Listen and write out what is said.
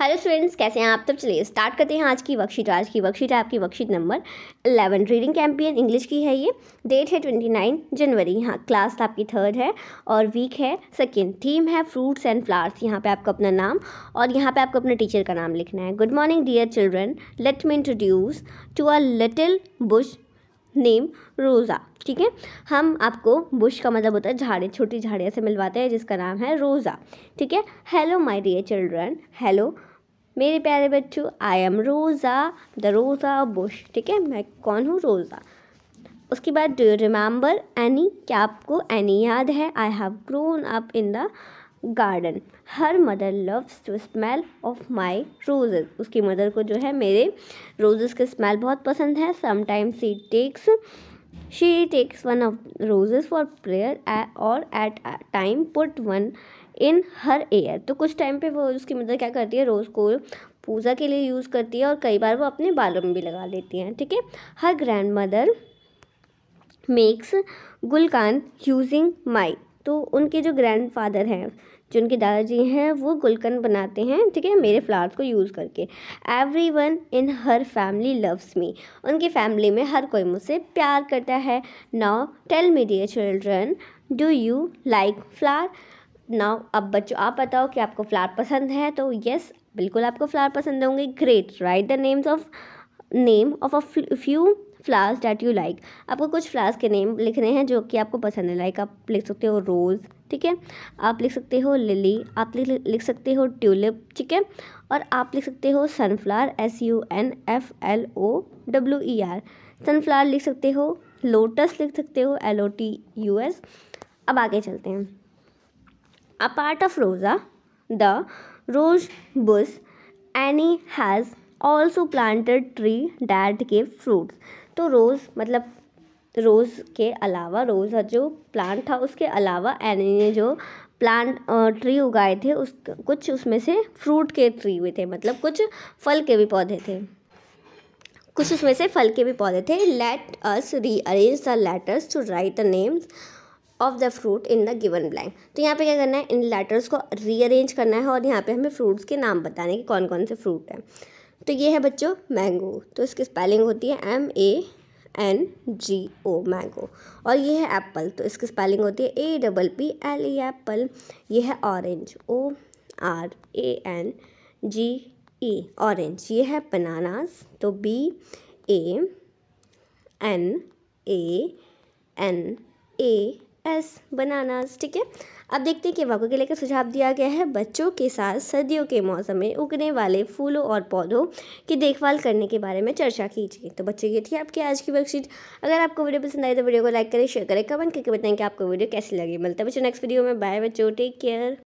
hello students कैसे हैं आप तब तो चलिए स्टार्ट करते हैं आज की वर्कशीट आज की वर्कशीट है आपकी worksheet number eleven reading Campion English की है ये डेट है ट्वेंटी नाइन जनवरी हाँ क्लास आपकी थर्ड है और वीक है सेकेंड थीम है फ्रूट्स एंड फ्लावर्स यहाँ पे आपको अपना नाम और यहाँ पे आपको अपने टीचर का नाम लिखना है good morning dear children let me introduce to a little bush name Rosa ठीक है हम आपको बुश का मतलब होता है झाड़ी छोटी झाड़ियाँ से मिलवाते हैं जिसका नाम है रोज़ा ठीक है hello my dear children hello मेरे प्यारे बच्चों I am Rosa the Rosa bush ठीक है मैं कौन हूँ रोज़ा उसके बाद डू यू रिमेंबर एनी क्या आपको एनी याद है I have grown up in the garden her mother loves to smell of my roses उसकी मदर को जो है मेरे रोजेज़ के स्मेल बहुत पसंद है sometimes she takes she takes one of roses for prayer और at time put one in her hair तो कुछ टाइम पे वो उसकी मदर क्या करती है रोज़ को पूजा के लिए यूज़ करती है और कई बार वो अपने बालों में भी लगा लेती हैं ठीक है her grandmother makes gulkand using my तो उनके जो ग्रैंडफादर हैं जो उनके दादाजी हैं वो गुलकंद बनाते हैं ठीक है मेरे फ्लावर्स को यूज़ करके everyone in her family loves me उनकी फैमिली में हर कोई मुझसे प्यार करता है now tell me dear children do you like flower now अब बच्चों आप बताओ कि आपको फ्लावर पसंद है तो येस बिल्कुल आपको फ्लावर पसंद होंगे great write the names of name of a few flowers that you like आपको कुछ फ्लावर्स के नेम लिखने हैं जो कि आपको पसंद है लाइक आप लिख सकते हो रोज़ ठीक है आप लिख सकते हो लिली आप लिख लिख सकते हो ट्यूलिप ठीक है और आप लिख सकते हो sunflower S U N F L O W E R sunflower लिख सकते हो लोटस लिख सकते हो L O T U S अब आगे चलते हैं a part of Rosa the rose bush Annie has also planted tree that give fruits तो रोज़ मतलब रोज़ के अलावा रोज़ जो प्लांट था उसके अलावा एनी ने जो प्लांट ट्री उगाए थे उस कुछ उसमें से फ्रूट के ट्री हुए थे मतलब कुछ फल के भी पौधे थे कुछ उसमें से फल के भी पौधे थे let us rearrange the letters to write the names of the fruit in the given blank तो यहाँ पे क्या करना है इन लेटर्स को रीअरेंज करना है और यहाँ पे हमें फ्रूट्स के नाम बताने कि कौन कौन से फ्रूट हैं तो ये है बच्चों मैंगो तो इसकी स्पेलिंग होती है M A N G O mango और ये है एप्पल तो इसकी स्पेलिंग होती है A double P L E apple ये है orange O R A N G E orange ये है बनानास तो B A N A N A S bananas ठीक है अब देखते हैं कि वाक्य के लेकर सुझाव दिया गया है बच्चों के साथ सर्दियों के मौसम में उगने वाले फूलों और पौधों की देखभाल करने के बारे में चर्चा कीजिए तो बच्चे ये थी आपकी आज की वर्कशीट अगर आपको वीडियो पसंद आई तो वीडियो को लाइक करें शेयर करें कमेंट करके बताएं कि आपको वीडियो कैसी लगी मिलता है बच्चों नेक्स्ट वीडियो में बाय बच्चों टेक केयर